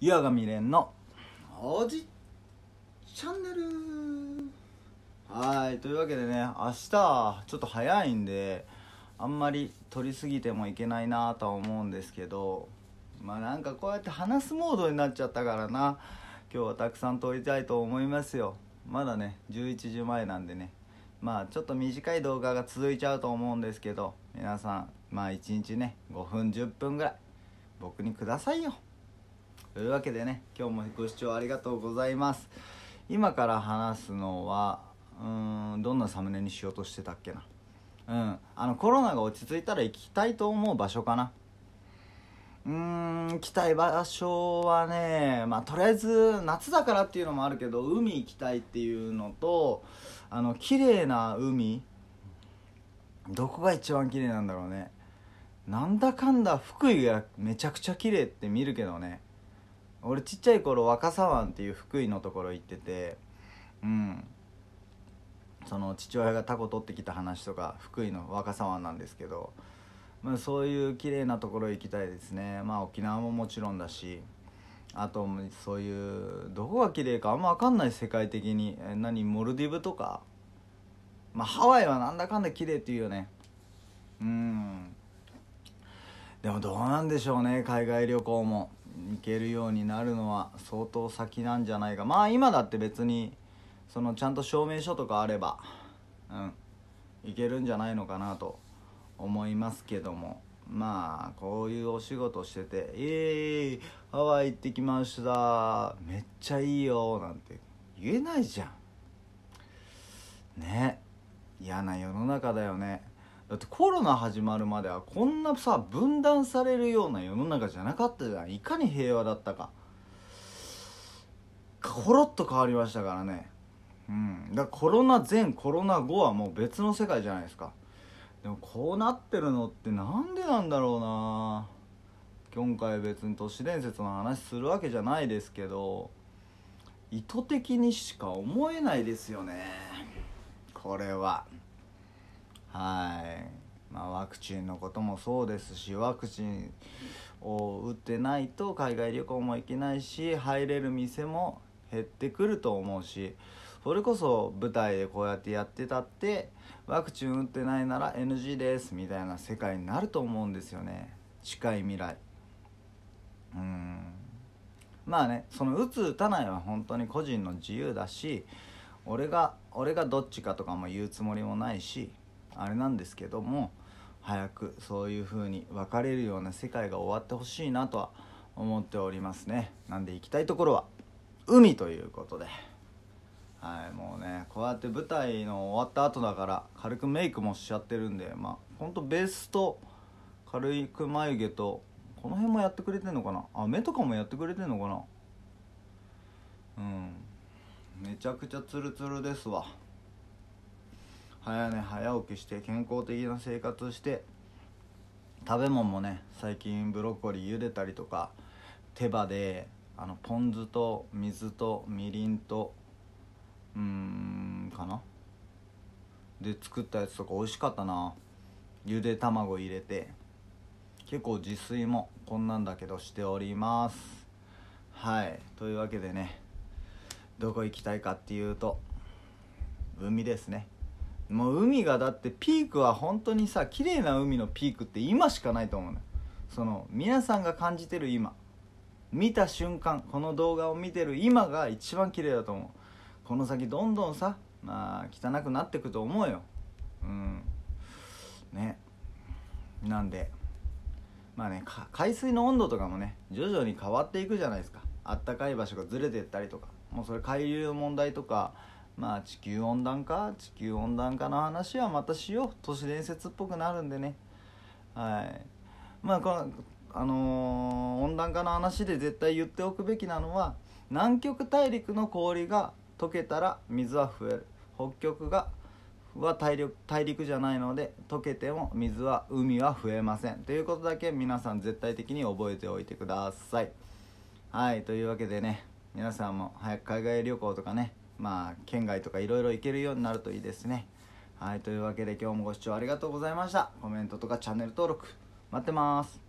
岩上蓮のおじチャンネルはいというわけでね明日ちょっと早いんであんまり撮りすぎてもいけないなとは思うんですけどまあなんかこうやって話すモードになっちゃったからな今日はたくさん撮りたいと思いますよまだね11時前なんでねまあちょっと短い動画が続いちゃうと思うんですけど皆さんまあ一日ね5分10分ぐらい僕にくださいよというわけでね今日もご視聴ありがとうございます今から話すのはうんどんなサムネにしようとしてたっけなうんあのコロナが落ち着いたら行きたいと思う場所かなうーん行きたい場所はねまあとりあえず夏だからっていうのもあるけど海行きたいっていうのとあの綺麗な海どこが一番綺麗なんだろうねなんだかんだ福井がめちゃくちゃ綺麗って見るけどね俺ちっちゃい頃若狭湾っていう福井のところ行っててうんその父親がタコ取ってきた話とか福井の若狭湾なんですけど、まあ、そういう綺麗なところ行きたいですねまあ沖縄ももちろんだしあとそういうどこが綺麗かあんま分かんない世界的に何モルディブとかまあハワイはなんだかんだ綺麗っていうよねうんでもどうなんでしょうね海外旅行も行けるようになるのは相当先なんじゃないかまあ今だって別にそのちゃんと証明書とかあればうん行けるんじゃないのかなと思いますけどもまあこういうお仕事してて「イエーイハワイ行ってきましためっちゃいいよ」なんて言えないじゃんね嫌な世の中だよねだってコロナ始まるまではこんなさ分断されるような世の中じゃなかったじゃんいかに平和だったかコロッと変わりましたからねうんだからコロナ前コロナ後はもう別の世界じゃないですかでもこうなってるのってなんでなんだろうな今回別に都市伝説の話するわけじゃないですけど意図的にしか思えないですよねこれは。はいまあ、ワクチンのこともそうですしワクチンを打ってないと海外旅行も行けないし入れる店も減ってくると思うしそれこそ舞台でこうやってやってたってワクチン打ってないなら NG ですみたいな世界になると思うんですよね近い未来うんまあねその打つ打たないは本当に個人の自由だし俺が俺がどっちかとかも言うつもりもないしあれなんですけども早くそういう風に分かれるような世界が終わってほしいなとは思っておりますねなんで行きたいところは海ということではいもうねこうやって舞台の終わった後だから軽くメイクもしちゃってるんでまあほんとベースと軽いく眉毛とこの辺もやってくれてんのかなあ目とかもやってくれてんのかなうんめちゃくちゃツルツルですわ早寝早起きして健康的な生活をして食べ物もね最近ブロッコリー茹でたりとか手羽であのポン酢と水とみりんとうーんかなで作ったやつとか美味しかったなゆで卵入れて結構自炊もこんなんだけどしておりますはいというわけでねどこ行きたいかっていうと海ですねもう海がだってピークは本当にさ綺麗な海のピークって今しかないと思うのその皆さんが感じてる今見た瞬間この動画を見てる今が一番綺麗だと思うこの先どんどんさまあ汚くなってくと思うようんねなんでまあね海水の温度とかもね徐々に変わっていくじゃないですかあったかい場所がずれてったりとかもうそれ海流の問題とかまあ地球温暖化地球温暖化の話はまたしよう都市伝説っぽくなるんでねはいまあこのあのー、温暖化の話で絶対言っておくべきなのは南極大陸の氷が溶けたら水は増える北極がは大陸大陸じゃないので溶けても水は海は増えませんということだけ皆さん絶対的に覚えておいてくださいはいというわけでね皆さんも早く海外旅行とかねまあ、県外とかいろいろ行けるようになるといいですね。はい、というわけで今日もご視聴ありがとうございました。コメントとかチャンネル登録待ってます。